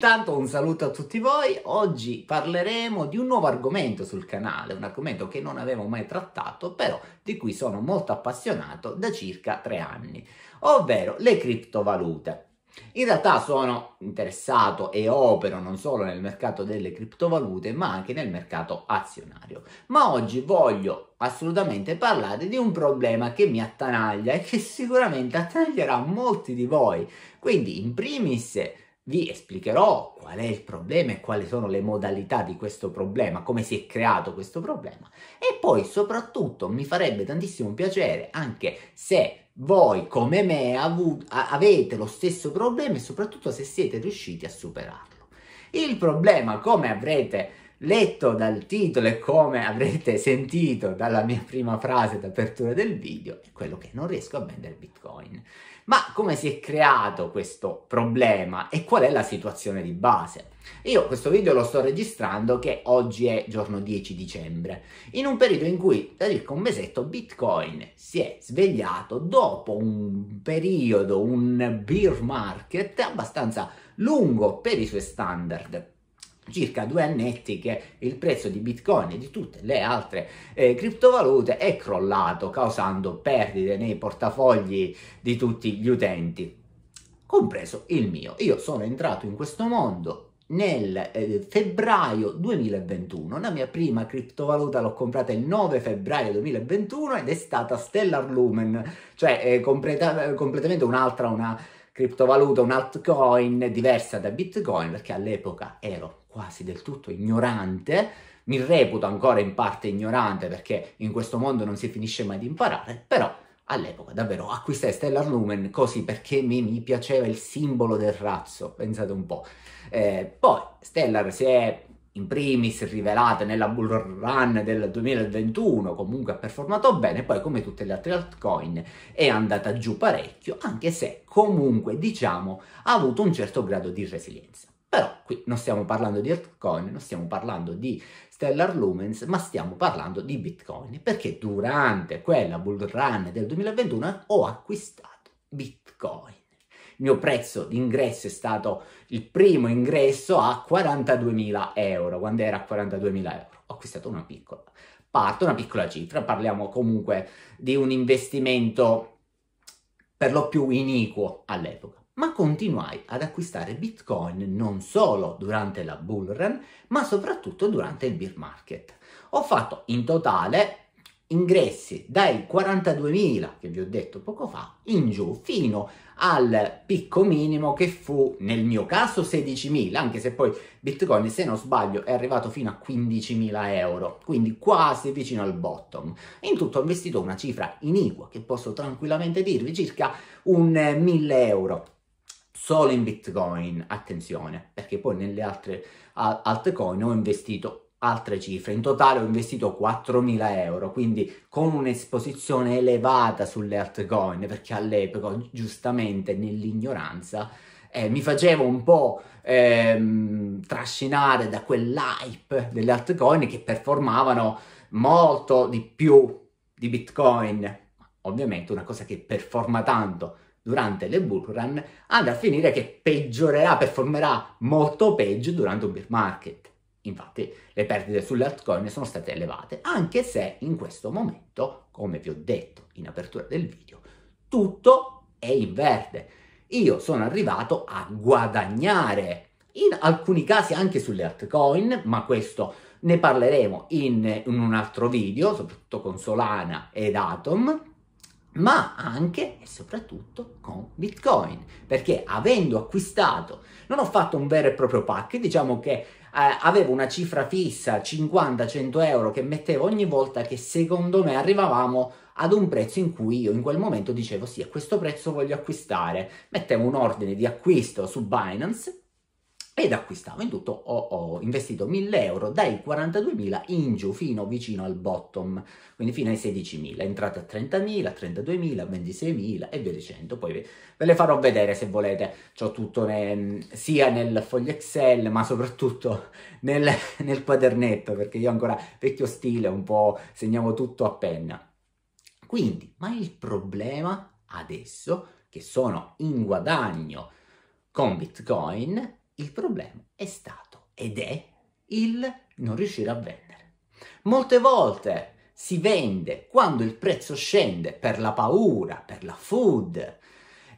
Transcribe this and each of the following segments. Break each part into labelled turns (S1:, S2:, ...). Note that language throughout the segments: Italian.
S1: Intanto un saluto a tutti voi, oggi parleremo di un nuovo argomento sul canale, un argomento che non avevo mai trattato, però di cui sono molto appassionato da circa tre anni, ovvero le criptovalute. In realtà sono interessato e opero non solo nel mercato delle criptovalute, ma anche nel mercato azionario. Ma oggi voglio assolutamente parlare di un problema che mi attanaglia e che sicuramente attaglierà molti di voi. Quindi, in primis vi esplicherò qual è il problema e quali sono le modalità di questo problema, come si è creato questo problema e poi soprattutto mi farebbe tantissimo piacere anche se voi come me avete lo stesso problema e soprattutto se siete riusciti a superarlo. Il problema, come avrete letto dal titolo e come avrete sentito dalla mia prima frase d'apertura del video, è quello che non riesco a vendere Bitcoin. Ma come si è creato questo problema e qual è la situazione di base? Io questo video lo sto registrando che oggi è giorno 10 dicembre, in un periodo in cui da circa un mesetto Bitcoin si è svegliato dopo un periodo, un bear market abbastanza lungo per i suoi standard circa due annetti che il prezzo di bitcoin e di tutte le altre eh, criptovalute è crollato causando perdite nei portafogli di tutti gli utenti compreso il mio io sono entrato in questo mondo nel eh, febbraio 2021 la mia prima criptovaluta l'ho comprata il 9 febbraio 2021 ed è stata Stellar Lumen cioè eh, completa eh, completamente un'altra una criptovaluta, un altcoin diversa da Bitcoin, perché all'epoca ero quasi del tutto ignorante, mi reputo ancora in parte ignorante perché in questo mondo non si finisce mai di imparare, però all'epoca davvero acquistai Stellar Lumen così perché mi, mi piaceva il simbolo del razzo, pensate un po'. Eh, poi Stellar si è in primis rivelate nella bull run del 2021, comunque ha performato bene, poi come tutte le altre altcoin è andata giù parecchio, anche se comunque diciamo ha avuto un certo grado di resilienza. Però qui non stiamo parlando di altcoin, non stiamo parlando di Stellar Lumens, ma stiamo parlando di Bitcoin, perché durante quella bull run del 2021 ho acquistato Bitcoin mio prezzo d'ingresso è stato il primo ingresso a 42.000 euro, quando era a 42.000 euro. Ho acquistato una piccola parte, una piccola cifra, parliamo comunque di un investimento per lo più iniquo all'epoca ma continuai ad acquistare bitcoin non solo durante la bull run, ma soprattutto durante il bear market. Ho fatto in totale ingressi dai 42.000 che vi ho detto poco fa in giù fino al picco minimo che fu nel mio caso 16.000 anche se poi bitcoin se non sbaglio è arrivato fino a 15.000 euro quindi quasi vicino al bottom in tutto ho investito una cifra iniqua che posso tranquillamente dirvi circa un 1.000 euro solo in bitcoin attenzione perché poi nelle altre altcoin ho investito altre cifre. In totale ho investito 4.000 euro, quindi con un'esposizione elevata sulle altcoin, perché all'epoca, giustamente nell'ignoranza, eh, mi facevo un po' ehm, trascinare da quell'hype delle altcoin che performavano molto di più di Bitcoin. Ovviamente una cosa che performa tanto durante le bull run andrà a finire che peggiorerà, performerà molto peggio durante un bear market. Infatti le perdite sulle sull'altcoin sono state elevate, anche se in questo momento, come vi ho detto in apertura del video, tutto è in verde. Io sono arrivato a guadagnare in alcuni casi anche sulle altcoin, ma questo ne parleremo in, in, un altro video, soprattutto con Solana ed Atom, ma anche e soprattutto con Bitcoin, perché avendo acquistato, non ho fatto un vero e proprio pack, diciamo che eh, avevo una cifra fissa, 50-100 euro, che mettevo ogni volta che secondo me arrivavamo ad un prezzo in cui io in quel momento dicevo sì, a questo prezzo voglio acquistare. Mettevo un ordine di acquisto su Binance ed acquistavo. In tutto ho, ho investito 1000 euro dai 42.000 in giù fino vicino al bottom, quindi fino ai 16.000, entrate a 30.000, 32.000, 26.000 e via dicendo. Poi ve, ve le farò vedere se volete, C'ho tutto ne, sia nel foglio Excel ma soprattutto nel, nel quadernetto perché io ancora vecchio stile, un po' segniamo tutto a penna. Quindi, ma il problema adesso, che sono in guadagno con Bitcoin, il problema è stato ed è il non riuscire a vendere. Molte volte si vende quando il prezzo scende per la paura, per la food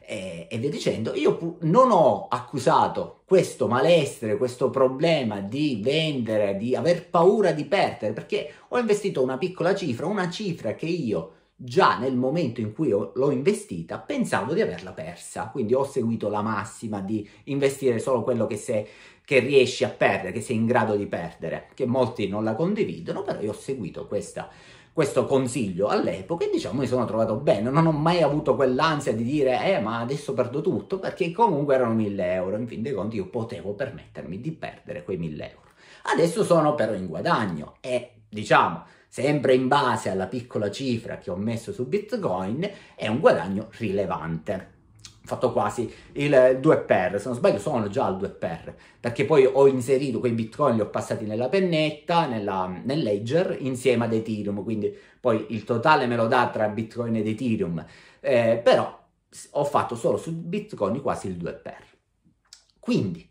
S1: e, e via dicendo. Io non ho accusato questo malessere, questo problema di vendere, di aver paura di perdere, perché ho investito una piccola cifra, una cifra che io già nel momento in cui l'ho investita pensavo di averla persa, quindi ho seguito la massima di investire solo quello che, se, che riesci a perdere, che sei in grado di perdere, che molti non la condividono, però io ho seguito questa, questo consiglio all'epoca e diciamo mi sono trovato bene, non ho mai avuto quell'ansia di dire eh ma adesso perdo tutto perché comunque erano 1000 euro, in fin dei conti io potevo permettermi di perdere quei 1000 euro. Adesso sono però in guadagno e diciamo sempre in base alla piccola cifra che ho messo su Bitcoin, è un guadagno rilevante Ho fatto quasi il 2 per, se non sbaglio sono già al 2 per, perché poi ho inserito quei bitcoin, li ho passati nella pennetta, nella, nel ledger, insieme ad Ethereum, quindi poi il totale me lo dà tra bitcoin ed Ethereum, eh, però ho fatto solo su bitcoin quasi il 2 per. Quindi,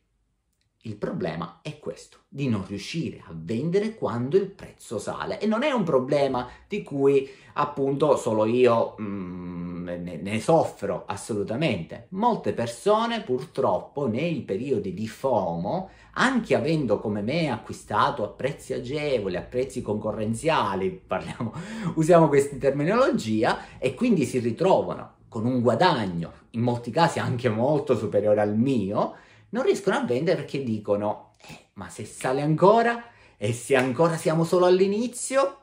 S1: il problema è questo, di non riuscire a vendere quando il prezzo sale e non è un problema di cui appunto solo io mm, ne, ne, soffro assolutamente. Molte persone purtroppo nei periodi di FOMO, anche avendo come me acquistato a prezzi agevoli, a prezzi concorrenziali, parliamo, usiamo questa terminologia, e quindi si ritrovano con un guadagno, in molti casi anche molto superiore al mio, non riescono a vendere perché dicono, eh, ma se sale ancora e se ancora siamo solo all'inizio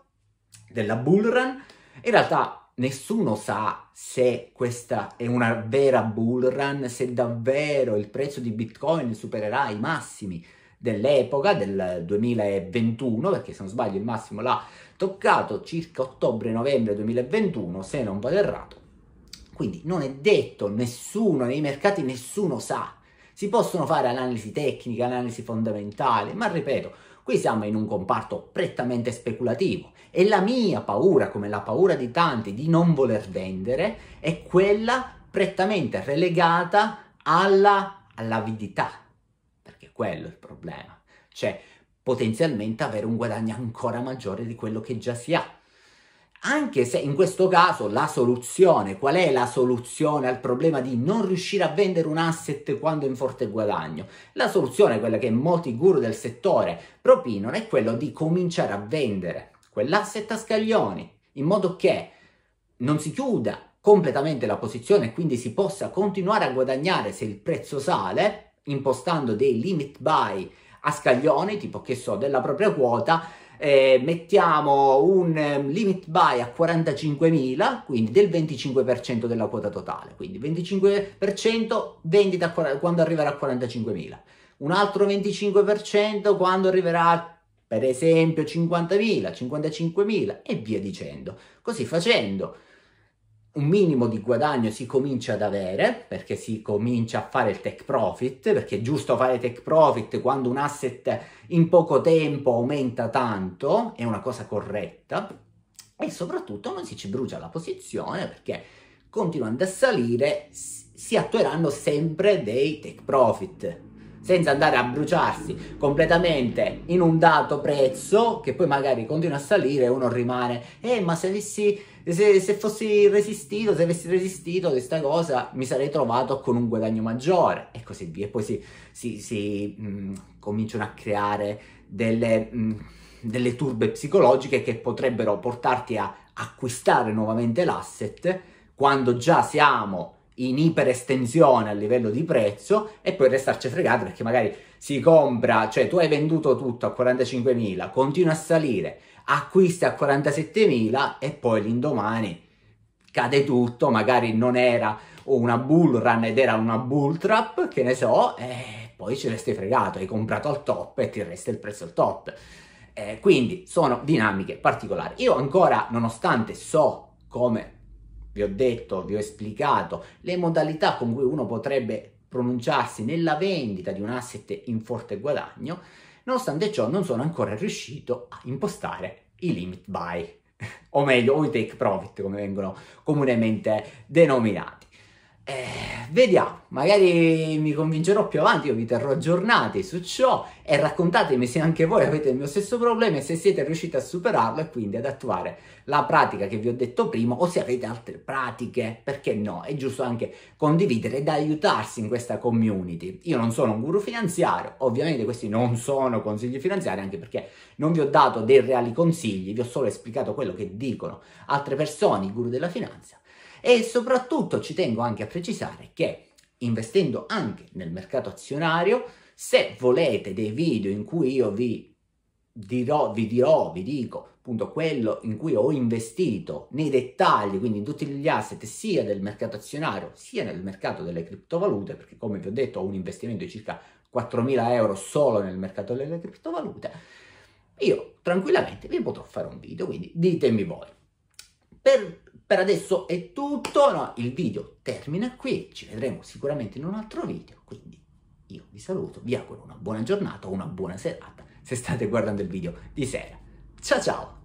S1: della bull run, in realtà nessuno sa se questa è una vera bull run, se davvero il prezzo di Bitcoin supererà i massimi dell'epoca del 2021, perché se non sbaglio il massimo l'ha toccato circa ottobre-novembre 2021, se non vado errato. Quindi non è detto, nessuno nei mercati, nessuno sa si possono fare analisi tecniche, analisi fondamentali, ma ripeto, qui siamo in un comparto prettamente speculativo e la mia paura, come la paura di tanti, di non voler vendere, è quella prettamente relegata alla, all'avidità, perché quello è il problema. Cioè, potenzialmente avere un guadagno ancora maggiore di quello che già si ha anche se in questo caso la soluzione, qual è la soluzione al problema di non riuscire a vendere un asset quando è in forte guadagno? La soluzione, quella che molti guru del settore propinano, è quello di cominciare a vendere quell'asset a scaglioni, in modo che non si chiuda completamente la posizione e quindi si possa continuare a guadagnare se il prezzo sale, impostando dei limit buy a scaglioni, tipo che so, della propria quota, eh, mettiamo un ehm, limit buy a 45.000, quindi del 25% della quota totale, quindi 25% vendita quando arriverà a 45.000, un altro 25% quando arriverà a per esempio 50.000, 55.000 e via dicendo. Così facendo un minimo di guadagno si comincia ad avere, perché si comincia a fare il tech profit, perché è giusto fare tech profit quando un asset in poco tempo aumenta tanto, è una cosa corretta, e soprattutto non si ci brucia la posizione perché continuando a salire si attueranno sempre dei take profit, senza andare a bruciarsi completamente in un dato prezzo che poi magari continua a salire e uno rimane eh ma se avessi se, se fossi resistito se avessi resistito a questa cosa mi sarei trovato con un guadagno maggiore e così via e poi si, si, si mh, mm, cominciano a creare delle, mh, mm, delle turbe psicologiche che potrebbero portarti a acquistare nuovamente l'asset quando già siamo in iperestensione a livello di prezzo e poi restarci fregato perché magari si compra, cioè tu hai venduto tutto a 45.000, continua a salire, acquisti a 47.000 e poi l'indomani cade tutto, magari non era una bull run ed era una bull trap, che ne so, e poi ce l'hai stai fregato, hai comprato al top e ti resta il prezzo al top. Eh, quindi sono dinamiche particolari. Io ancora, nonostante so come vi ho detto, vi ho esplicato le modalità con cui uno potrebbe pronunciarsi nella vendita di un asset in forte guadagno, nonostante ciò non sono ancora riuscito a impostare i limit buy, o meglio, o i take profit come vengono comunemente denominati. Eh, vediamo, magari mi convincerò più avanti, io vi terrò aggiornati su ciò e raccontatemi se anche voi avete il mio stesso problema e se siete riusciti a superarlo e quindi ad attuare la pratica che vi ho detto prima o se avete altre pratiche, perché no? È giusto anche condividere ed aiutarsi in questa community. Io non sono un guru finanziario, ovviamente questi non sono consigli finanziari anche perché non vi ho dato dei reali consigli, vi ho solo esplicato quello che dicono altre persone, i guru della finanza e soprattutto ci tengo anche a precisare che investendo anche nel mercato azionario, se volete dei video in cui io vi dirò, vi dirò, vi dico appunto quello in cui ho investito nei dettagli, quindi in tutti gli asset sia del mercato azionario sia nel mercato delle criptovalute, perché come vi ho detto ho un investimento di circa 4.000 euro solo nel mercato delle criptovalute, io tranquillamente vi potrò fare un video, quindi ditemi voi. Per, per adesso è tutto, no, il video termina qui, ci vedremo sicuramente in un altro video, quindi io vi saluto, vi auguro una buona giornata o una buona serata se state guardando il video di sera. Ciao ciao!